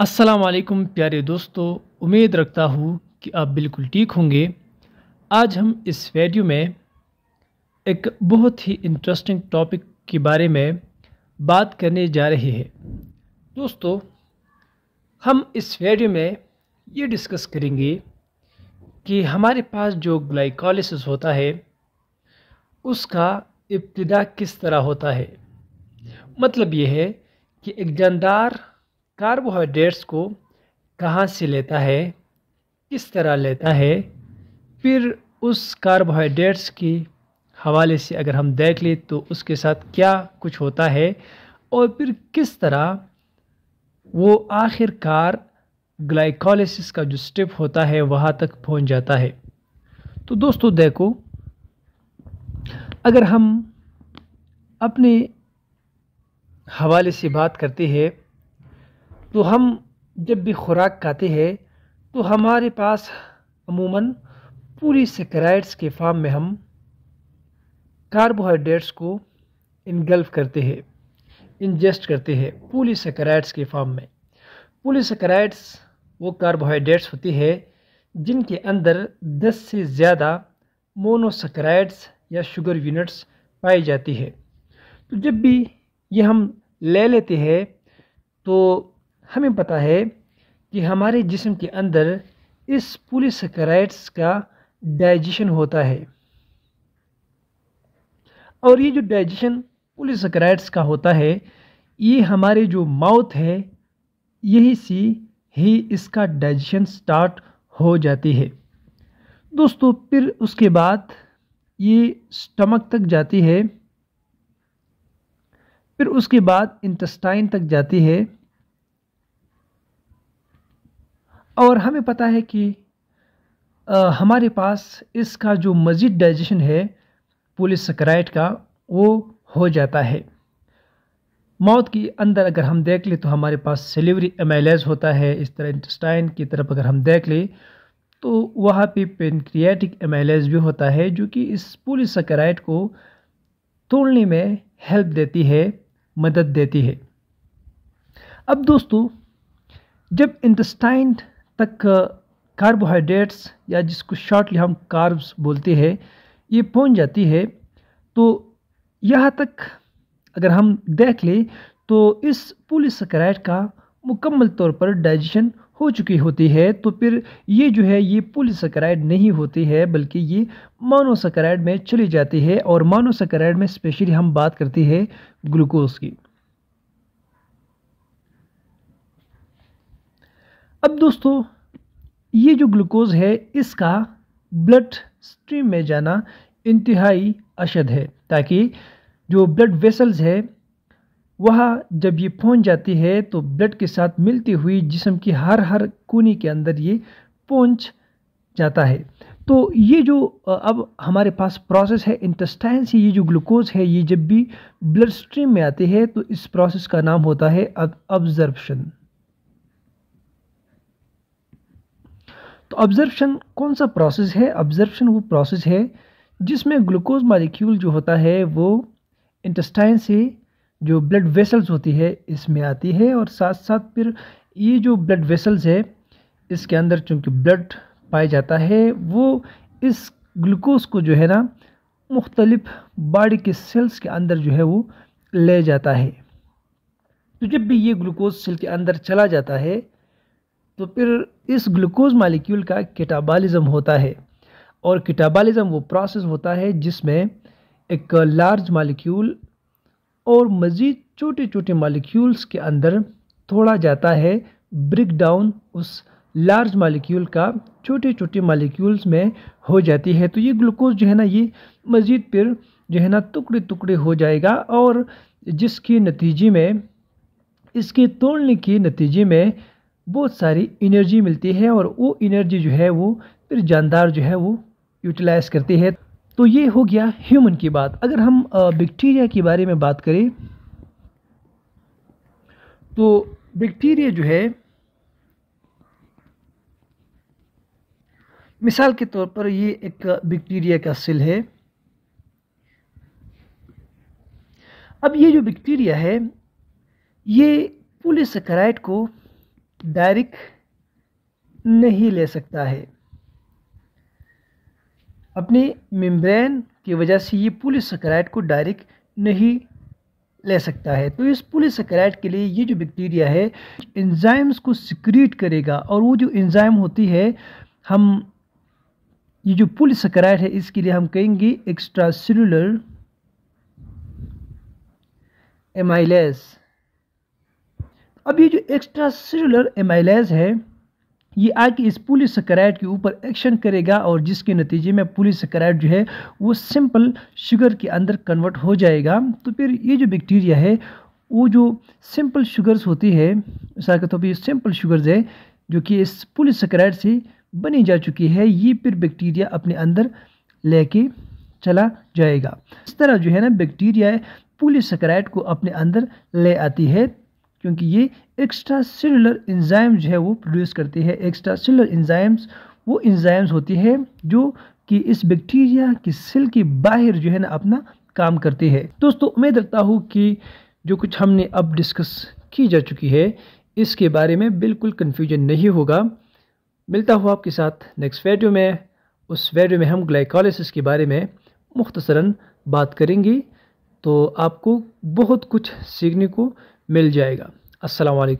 असलकम प्यारे दोस्तों उम्मीद रखता हूँ कि आप बिल्कुल ठीक होंगे आज हम इस वीडियो में एक बहुत ही इंटरेस्टिंग टॉपिक के बारे में बात करने जा रहे हैं दोस्तों हम इस वीडियो में ये डिस्कस करेंगे कि हमारे पास जो ग्लाइकोलिसिस होता है उसका इब्तदा किस तरह होता है मतलब ये है कि एक जानदार कार्बोहाइड्रेट्स को कहाँ से लेता है किस तरह लेता है फिर उस कार्बोहाइड्रेट्स की हवाले से अगर हम देख लें तो उसके साथ क्या कुछ होता है और फिर किस तरह वो आखिरकार ग्लाइकोलिसिस का जो स्टेप होता है वहाँ तक पहुँच जाता है तो दोस्तों देखो अगर हम अपने हवाले से बात करते हैं तो हम जब भी खुराक खाते हैं तो हमारे पास अमूमन पूरी सेक्राइड्स के फार्म में हम कार्बोहाइड्रेट्स को इनगल्फ करते हैं इंजेस्ट करते हैं पूरी सेक्राइड्स के फार्म में पूरी सेक्राइड्स वो कार्बोहाइड्रेट्स होती है जिनके अंदर 10 से ज़्यादा मोनोसक्राइड्स या शुगर यूनिट्स पाई जाती है तो जब भी ये हम ले लेते हैं तो हमें पता है कि हमारे जिस्म के अंदर इस पुलिसक्राइट्स का डाइजेशन होता है और ये जो डाइजेशन पुलिसक्राइट्स का होता है ये हमारे जो माउथ है यही सी ही इसका डाइजेशन स्टार्ट हो जाती है दोस्तों फिर उसके बाद ये स्टमक तक जाती है फिर उसके बाद इंटेस्टाइन तक जाती है और हमें पता है कि आ, हमारे पास इसका जो मज़ीद डाइजेशन है पोलिसक्राइड का वो हो जाता है मौत के अंदर अगर हम देख लें तो हमारे पास सिलीवरी एमाइलेज होता है इस तरह इंटस्टाइन की तरफ अगर हम देख लें तो वहाँ पे पेनक्रियाटिक एमाइलेज भी होता है जो कि इस सक्राइट को तोड़ने में हेल्प देती है मदद देती है अब दोस्तों जब इंटस्टाइंट तक कार्बोहाइड्रेट्स या जिसको शॉर्टली हम कार्ब्स बोलते हैं ये पहुंच जाती है तो यहाँ तक अगर हम देख लें तो इस पोलिसकराइड का मुकम्मल तौर पर डाइजेशन हो चुकी होती है तो फिर ये जो है ये पोलिसकराइड नहीं होती है बल्कि ये मानोसक्राइड में चली जाती है और मानोसक्राइड में स्पेशली हम बात करते हैं ग्लूकोज की अब दोस्तों ये जो ग्लूकोज़ है इसका ब्लड स्ट्रीम में जाना इंतहाई अशद है ताकि जो ब्लड वेसल्स है वह जब ये पहुंच जाती है तो ब्लड के साथ मिलती हुई जिसम की हर हर कोने के अंदर ये पहुंच जाता है तो ये जो अब हमारे पास प्रोसेस है इंटेस्टाइन से ये जो ग्लूकोज है ये जब भी ब्लड स्ट्रीम में आती है तो इस प्रोसेस का नाम होता है अब ऑब्जर्प्शन तो ऑब्जर्वेशन कौन सा प्रोसेस है ऑब्जर्वेशन वो प्रोसेस है जिसमें ग्लूकोज मालिक्यूल जो होता है वो इंटेस्टाइन से जो ब्लड वेसल्स होती है इसमें आती है और साथ साथ फिर ये जो ब्लड वेसल्स है इसके अंदर चूँकि ब्लड पाया जाता है वो इस ग्लूकोज को जो है ना मुख्तलिफ बॉडी के सेल्स के अंदर जो है वो ले जाता है तो जब भी ये ग्लूकोज सेल के अंदर चला जाता है तो फिर इस ग्लूकोज मालिक्यूल का किटाबालिज़म होता है और किटाबालिज़म वो प्रोसेस होता है जिसमें एक लार्ज मालिक्यूल और मज़ीद छोटे छोटे मालिक्यूल्स के अंदर थोड़ा जाता है ब्रेक डाउन उस लार्ज मालिक्यूल का छोटे छोटे मालिक्यूल्स में हो जाती है तो ये ग्लूकोज जो है ना ये मज़ीद फिर जो है ना टुकड़े टुकड़े हो जाएगा और जिसके नतीजे में इसके तोड़ने के नतीजे में बहुत सारी इनर्जी मिलती है और वो इनर्जी जो है वो फिर जानदार जो है वो यूटिलाइज करती है तो ये हो गया ह्यूमन की बात अगर हम बैक्टीरिया के बारे में बात करें तो बैक्टीरिया जो है मिसाल के तौर पर ये एक बैक्टीरिया का सेल है अब ये जो बैक्टीरिया है ये पूरे सकराइट को डायरेक्ट नहीं ले सकता है अपने मेम्ब्रेन की वजह से ये सक्राइट को डायरेक्ट नहीं ले सकता है तो इस सक्राइट के लिए ये जो बैक्टीरिया है एंजाइम्स को सिक्रीट करेगा और वो जो एंजाइम होती है हम ये जो सक्राइट है इसके लिए हम कहेंगे एक्स्ट्रा सेलुलर एमाइलेस अब ये जो एक्स्ट्रा सेलुलर एमाइलेज है ये आके इस पुलिसकराइड के ऊपर एक्शन करेगा और जिसके नतीजे में पुलिसकराइड जो है वो सिंपल शुगर के अंदर कन्वर्ट हो जाएगा तो फिर ये जो बैक्टीरिया है वो जो सिंपल शुगर्स होती है मिसाल के तौर पर सिंपल शुगर्स है जो कि इस पुलिसकराइड से बनी जा चुकी है ये फिर बैक्टीरिया अपने अंदर लेके चला जाएगा इस तरह जो है ना बैक्टीरिया पुलिसकराइड को अपने अंदर ले आती है क्योंकि ये एक्स्ट्रा सेलुलर इंजाइम जो है वो प्रोड्यूस करती है एक्स्ट्रा सेलुलर इंजाइम्स वो इंजाइम्स होती है जो कि इस बैक्टीरिया की सेल के बाहर जो है ना अपना काम करती है दोस्तों उम्मीद रखता हूँ कि जो कुछ हमने अब डिस्कस की जा चुकी है इसके बारे में बिल्कुल कन्फ्यूजन नहीं होगा मिलता हूँ आपके साथ नेक्स्ट वीडियो में उस वीडियो में हम ग्लाइकोलिसिस के बारे में मुख्तसरा बात करेंगे तो आपको बहुत कुछ सीखने को मिल जाएगा अस्सलाम